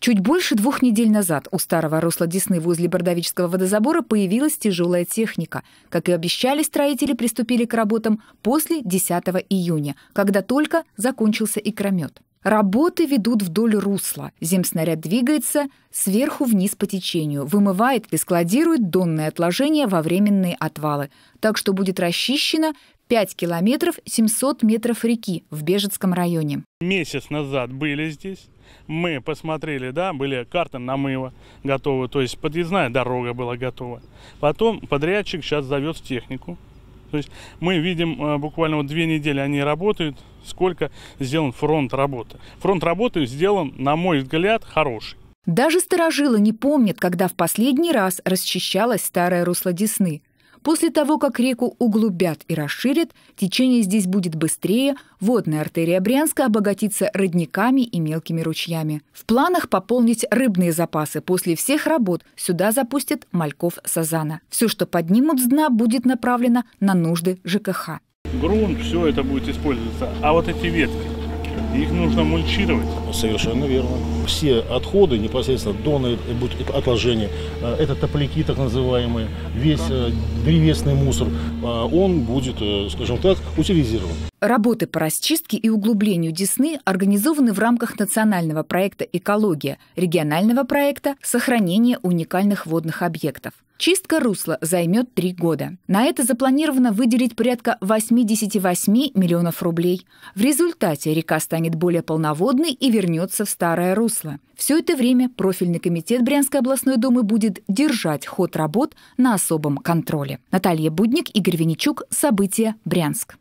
Чуть больше двух недель назад у старого русла Десны возле Бордовического водозабора появилась тяжелая техника. Как и обещали, строители приступили к работам после 10 июня, когда только закончился икромет. Работы ведут вдоль русла. Земснаряд двигается сверху вниз по течению, вымывает и складирует донные отложения во временные отвалы, так что будет расчищено 5 километров 700 метров реки в Бежецком районе. Месяц назад были здесь. Мы посмотрели, да, были карты намыва готовы, то есть подъездная дорога была готова. Потом подрядчик сейчас завез технику. То есть мы видим э, буквально вот две недели они работают, сколько сделан фронт работы. Фронт работы сделан, на мой взгляд, хороший. Даже старожилы не помнят, когда в последний раз расчищалось старое русло Десны. После того, как реку углубят и расширят, течение здесь будет быстрее, водная артерия Брянска обогатится родниками и мелкими ручьями. В планах пополнить рыбные запасы. После всех работ сюда запустят мальков Сазана. Все, что поднимут с дна, будет направлено на нужды ЖКХ. Грунт, все это будет использоваться. А вот эти ветки, их нужно мульчировать. Совершенно верно. Все отходы непосредственно доны э, будут отложения. Э, это топляки так называемые, весь э, древесный мусор, он будет, скажем так, утилизирован. Работы по расчистке и углублению Десны организованы в рамках национального проекта «Экология», регионального проекта «Сохранение уникальных водных объектов». Чистка русла займет три года. На это запланировано выделить порядка 88 миллионов рублей. В результате река станет более полноводной и вернется в старое русло. Все это время профильный комитет Брянской областной думы будет держать ход работ на особом контроле. Наталья Будник, Игорь Винничук. События. Брянск.